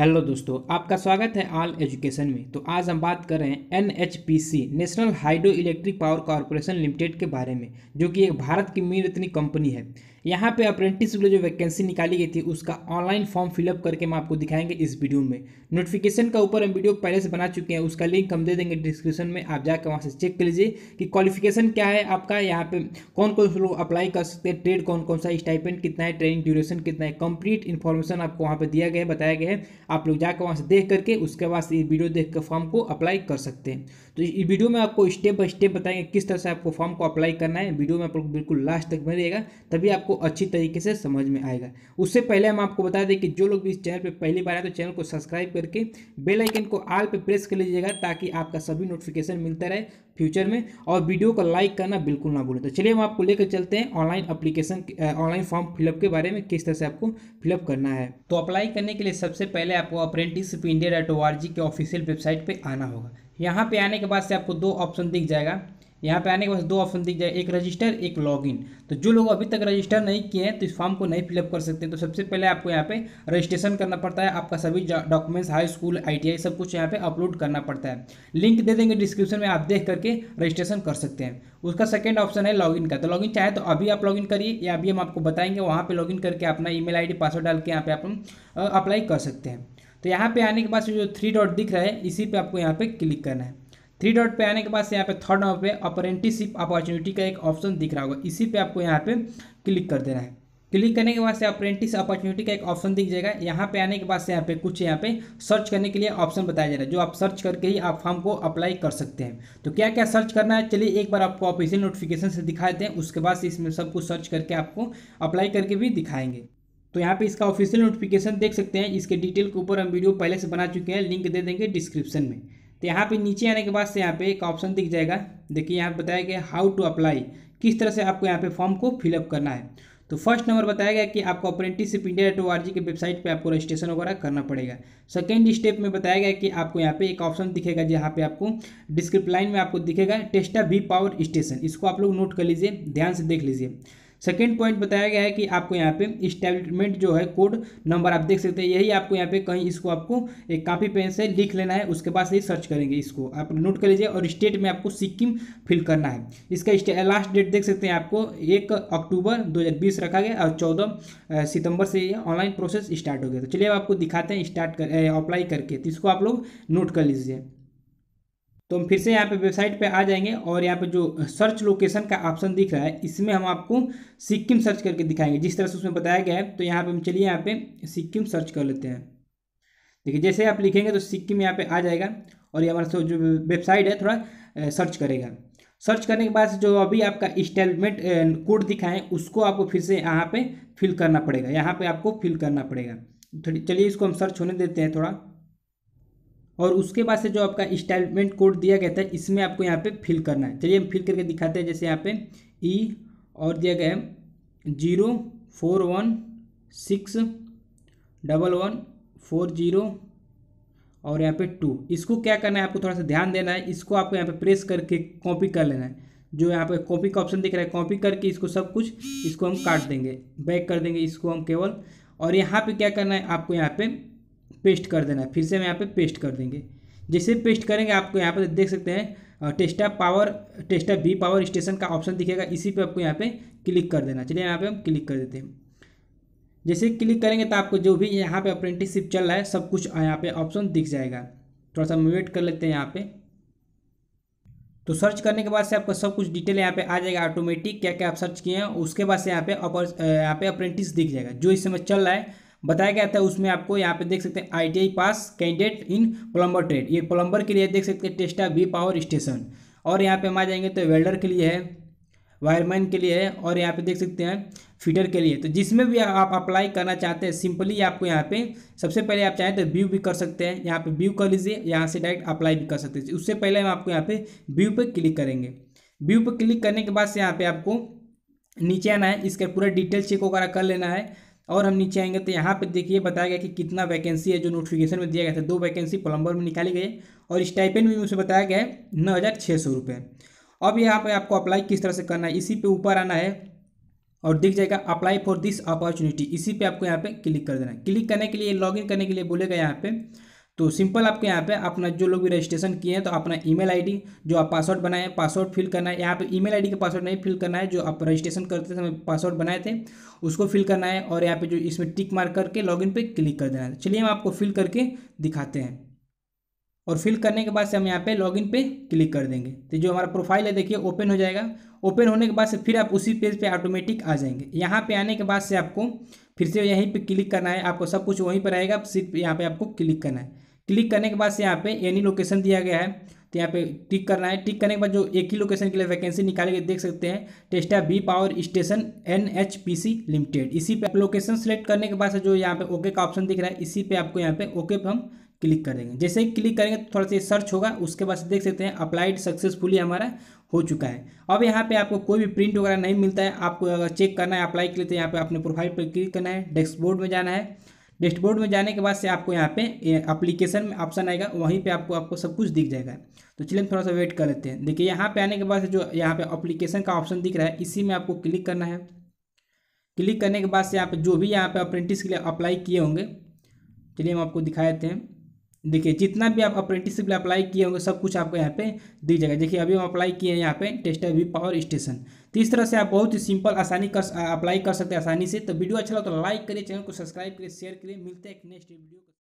hello दोस्तों आपका स्वागत है ऑल एजुकेशन में तो आज हम बात कर रहे हैं an national hydro electric power corporation limited के बारे में जो कि एक भारत की मीन इतनी कंपनी है यहाँ पे अप्रेंटिस के लिए जो वैकेंसी निकाली गई थी उसका ऑनलाइन फॉर्म फिलअप करके हम आपको दिखाएंगे इस वीडियो में नोटिफिकेशन का ऊपर हम वीडियो पहले से बना चुके हैं उसका लिंक हम दे देंगे डिस्क्रिप्शन में आप जाकर वहाँ से चेक कर लीजिए कि क्वालिफिकेशन क्या है आपका यहाँ पे कौन कौन से लोग अप्लाई कर सकते हैं ट्रेड कौन कौन सा स्टाइपेंट कितना है ट्रेनिंग ड्यूरेशन कितना है कंप्लीट इन्फॉर्मेशन आपको वहाँ पर दिया गया है बताया गया है आप लोग जाकर वहाँ से देख करके उसके बाद से वीडियो देख कर फॉर्म को अप्लाई कर सकते हैं तो इस वीडियो में आपको स्टेप बाय स्टेप बताएंगे किस तरह से आपको फॉर्म को अप्लाई करना है वीडियो में आप लोग बिल्कुल लास्ट तक बनेगा तभी आप आपको अच्छी तरीके से समझ में आएगा उससे पहले हम आपको बता दें कि जो लोग भी इस चैनल पर पहली बार आए तो चैनल को सब्सक्राइब करके बेल आइकन को आल पे प्रेस कर लीजिएगा ताकि आपका सभी नोटिफिकेशन मिलता रहे फ्यूचर में और वीडियो को लाइक करना बिल्कुल ना भूलें तो चलिए हम आपको लेकर चलते हैं online application online form fill up के बारे में किस तरह से आपको फिलअप करना है तो अप्लाई करने के लिए सबसे पहले आपको apprentice India dot O R G के ऑफिशियल वेबसाइट पर आना होगा यहाँ पे आने के बाद से आपको दो ऑप्शन दिख जाएगा यहाँ पे आने के बाद दो ऑप्शन दिख जाए एक रजिस्टर एक लॉगिन तो जो लोग अभी तक रजिस्टर नहीं किए हैं तो इस फॉर्म को नहीं फिलअप कर सकते तो सबसे पहले आपको यहाँ पे रजिस्ट्रेशन करना पड़ता है आपका सभी डॉक्यूमेंट्स हाई स्कूल आई सब कुछ यहाँ पे अपलोड करना पड़ता है लिंक दे देंगे डिस्क्रिप्शन में आप देख करके रजिस्ट्रेशन कर सकते हैं उसका सेकेंड ऑप्शन है लॉगिन का तो लॉगिन चाहे तो अभी आप लॉगिन करिए या अभी हम आपको बताएंगे वहाँ पर लॉगिन करके अपना ई मेल पासवर्ड डाल के यहाँ पे आप अप्लाई कर सकते हैं तो यहाँ पे आने के बाद जो थ्री डॉट दिख रहा है इसी पे आपको यहाँ पे क्लिक करना है थ्री डॉट पे आने के बाद यहाँ पे थर्ड नंबर पे अपरेंटिसिप अपॉर्चुनिटी का एक ऑप्शन दिख रहा होगा इसी पे आपको यहाँ पे क्लिक कर देना है क्लिक करने के बाद से अप्रेंटिस अपॉर्चुनिटी का एक ऑप्शन दिख जाएगा यहाँ पे आने के बाद से यहाँ पे कुछ यहाँ पे सर्च करने के लिए ऑप्शन बताया जा रहा है जो आप सर्च करके ही आप फॉर्म को अप्लाई कर सकते हैं तो क्या क्या सर्च करना है चलिए एक बार आपको ऑफिशियल नोटिफिकेशन से दिखा देते हैं उसके बाद से इसमें सब कुछ सर्च करके आपको अप्लाई करके भी दिखाएंगे तो यहाँ पे इसका ऑफिशियल नोटिफिकेशन देख सकते हैं इसके डिटेल के ऊपर हम वीडियो पहले से बना चुके हैं लिंक दे देंगे डिस्क्रिप्शन में तो यहाँ पे नीचे आने के बाद से यहाँ पे एक ऑप्शन दिख जाएगा देखिए यहाँ पे बताया गया हाउ टू अप्लाई किस तरह से आपको यहाँ पे फॉर्म को फिलअप करना है तो फर्स्ट नंबर बताया गया कि आपको apprenticeship India dot O R G की वेबसाइट पे आपको रजिस्ट्रेशन वगैरह करना पड़ेगा सेकेंड स्टेप में बताया गया कि आपको यहाँ पे एक ऑप्शन दिखेगा जहाँ पे आपको डिस्क्रिप्ट लाइन में आपको दिखेगा टेस्टा वी पावर स्टेशन इसको आप लोग नोट कर लीजिए ध्यान से देख लीजिए सेकेंड पॉइंट बताया गया है कि आपको यहाँ पे इस्टेब्लिशमेंट जो है कोड नंबर आप देख सकते हैं यही आपको यहाँ पे कहीं इसको आपको एक कापी पेन से लिख लेना है उसके बाद से सर्च करेंगे इसको आप नोट कर लीजिए और स्टेट में आपको सिक्किम फिल करना है इसका लास्ट डेट देख सकते हैं आपको एक अक्टूबर दो रखा गया और चौदह सितंबर से ये ऑनलाइन प्रोसेस स्टार्ट हो गया तो चलिए अब आपको दिखाते हैं स्टार्ट कर अप्लाई करके तो इसको आप लोग नोट कर लीजिए तो हम फिर से यहाँ पे वेबसाइट पे आ जाएंगे और यहाँ पे जो सर्च लोकेशन का ऑप्शन दिख रहा है इसमें हम आपको सिक्किम सर्च करके दिखाएंगे जिस तरह से उसमें बताया गया है तो यहाँ पे हम चलिए यहाँ पे सिक्किम सर्च कर लेते हैं देखिए जैसे आप लिखेंगे तो सिक्किम यहाँ पे आ जाएगा और ये हमारा जो वेबसाइट है थोड़ा सर्च करेगा सर्च करने के बाद जो अभी आपका इंस्टॉलमेंट कोड दिखाएँ उसको आपको फिर से यहाँ पर फिल करना पड़ेगा यहाँ पर आपको फिल करना पड़ेगा चलिए इसको हम सर्च होने देते हैं थोड़ा और उसके बाद से जो आपका इंस्टॉलमेंट कोड दिया गया था इसमें आपको यहाँ पे फिल करना है चलिए हम फिल करके दिखाते हैं जैसे यहाँ पे ई e और दिया गया है zero four one six double one four zero और यहाँ पे टू इसको क्या करना है आपको थोड़ा सा ध्यान देना है इसको आपको यहाँ पे प्रेस करके कॉपी कर लेना है जो यहाँ पे कॉपी का ऑप्शन दिख रहा है कॉपी करके इसको सब कुछ इसको हम काट देंगे बैक कर देंगे इसको हम केवल और यहाँ पे क्या करना है आपको यहाँ पे पेस्ट कर देना है फिर से हम यहाँ पे पेस्ट कर देंगे जैसे पेस्ट करेंगे आपको यहाँ पे देख सकते हैं Teesta power Teesta B power station का ऑप्शन दिखेगा इसी पे आपको यहाँ पे क्लिक कर देना चलिए यहाँ पे हम क्लिक कर देते हैं जैसे क्लिक करेंगे तो आपको जो भी यहाँ पे अप्रेंटिसशिप चल रहा है सब कुछ यहाँ पे ऑप्शन दिख जाएगा थोड़ा सा वेट कर लेते हैं यहाँ पे तो सर्च करने के बाद से आपका सब कुछ डिटेल यहाँ पे आ जाएगा ऑटोमेटिक क्या क्या आप सर्च किए हैं उसके बाद से यहाँ पे यहाँ पे अप्रेंटिस दिख जाएगा जो इस समय चल रहा है बताया गया था उसमें आपको यहाँ पे देख सकते हैं ITI pass candidate in plumber trade ये प्लम्बर के लिए देख सकते हैं टेस्टा बी पावर स्टेशन और यहाँ पे हम आ जाएंगे तो वेल्डर के लिए है वायरमैन के लिए है और यहाँ पे देख सकते हैं फीडर के लिए तो जिसमें भी आप अप्लाई करना चाहते हैं सिंपली आपको यहाँ पे सबसे पहले आप चाहें तो व्यू भी कर सकते हैं यहाँ पे व्यू कर लीजिए यहाँ से डायरेक्ट अप्लाई भी कर सकते हैं उससे पहले हम आपको यहाँ पे व्यू पे क्लिक करेंगे व्यू पे क्लिक करने के बाद से यहाँ पे आपको नीचे आना है इसका पूरा डिटेल चेक वगैरह कर लेना है और हम नीचे आएंगे तो यहाँ पे देखिए बताया गया कि कितना वैकेंसी है जो नोटिफिकेशन में दिया गया था दो वैकेंसी प्लम्बर में निकाली गई है और स्टाइपेन भी उसे बताया गया है नौ हज़ार छः सौ रुपये अब यहाँ पे आपको अप्लाई किस तरह से करना है इसी पे ऊपर आना है और दिख जाएगा अप्लाई फॉर दिस अपॉर्चुनिटी इसी पर आपको यहाँ पे क्लिक कर देना है क्लिक करने के लिए लॉग करने के लिए बोलेगा यहाँ पे तो सिंपल आपको यहाँ पे अपना जो लोग भी रजिस्ट्रेशन किए हैं तो अपना ईमेल आईडी जो आप पासवर्ड बनाए हैं पासवर्ड फिल करना है यहाँ पे ईमेल आईडी का पासवर्ड नहीं फिल करना है जो आप रजिस्ट्रेशन करते समय पासवर्ड बनाए थे उसको फिल करना है और यहाँ पे जो इसमें टिक मार करके लॉग इन क्लिक कर देना है चलिए हम आपको फिल करके दिखाते हैं और फिल करने के बाद से हम यहाँ पे लॉगिन पे क्लिक कर देंगे तो जो हमारा प्रोफाइल है देखिए ओपन हो जाएगा ओपन होने के बाद से फिर आप उसी पेज पे ऑटोमेटिक आ जाएंगे यहाँ पे आने के बाद से आपको फिर से यहीं पे क्लिक करना है आपको सब कुछ वहीं पर आएगा सिर्फ यहाँ पे आपको क्लिक करना है क्लिक करने के बाद से यहाँ पे एनी लोकेशन दिया गया है तो यहाँ पे टिक करना है टिक करने के बाद जो एक ही लोकेशन के लिए वैकेंसी गई देख सकते हैं Teesta B power station N H P C limited इसी पे लोकेशन सेलेक्ट करने के बाद से जो यहाँ पे ओके का ऑप्शन दिख रहा है इसी पे आपको यहाँ पे ओके पे हम क्लिक करेंगे जैसे ही क्लिक करेंगे तो थोड़ा सा सर्च होगा उसके बाद देख सकते हैं अप्लाइड सक्सेसफुली हमारा हो चुका है अब यहाँ पे आपको कोई भी प्रिंट वगैरह नहीं मिलता है आपको अगर चेक करना है अप्लाई के लिए तो यहाँ पे अपने प्रोफाइल पर क्लिक करना है डैशबोर्ड में जाना है डैशबोर्ड में जाने के बाद से आपको यहाँ पे एप्लीकेशन में ऑप्शन आएगा वहीं पे आपको आपको सब कुछ दिख जाएगा तो चलिए थोड़ा सा वेट कर लेते हैं देखिए यहाँ पे आने के बाद से जो यहाँ पे एप्लीकेशन का ऑप्शन दिख रहा है इसी में आपको क्लिक करना है क्लिक करने के बाद से यहाँ पे जो भी यहाँ पे अप्रेंटिस के लिए अप्लाई किए होंगे चलिए हम आपको दिखा देते हैं देखिए जितना भी आप अप्रेंटिसिप में अप्लाई किए होंगे सब कुछ आपको यहाँ पे दी जाएगा देखिए अभी हम अप्लाई किए हैं यहाँ पे टेस्टर वी पावर स्टेशन तो इस तरह से आप बहुत ही सिंपल आसानी कर अप्लाई कर सकते हैं आसानी से तो वीडियो अच्छा लगा तो लाइक करिए चैनल को सब्सक्राइब करिए शेयर करिए मिलते हैं नेक्स्ट वीडियो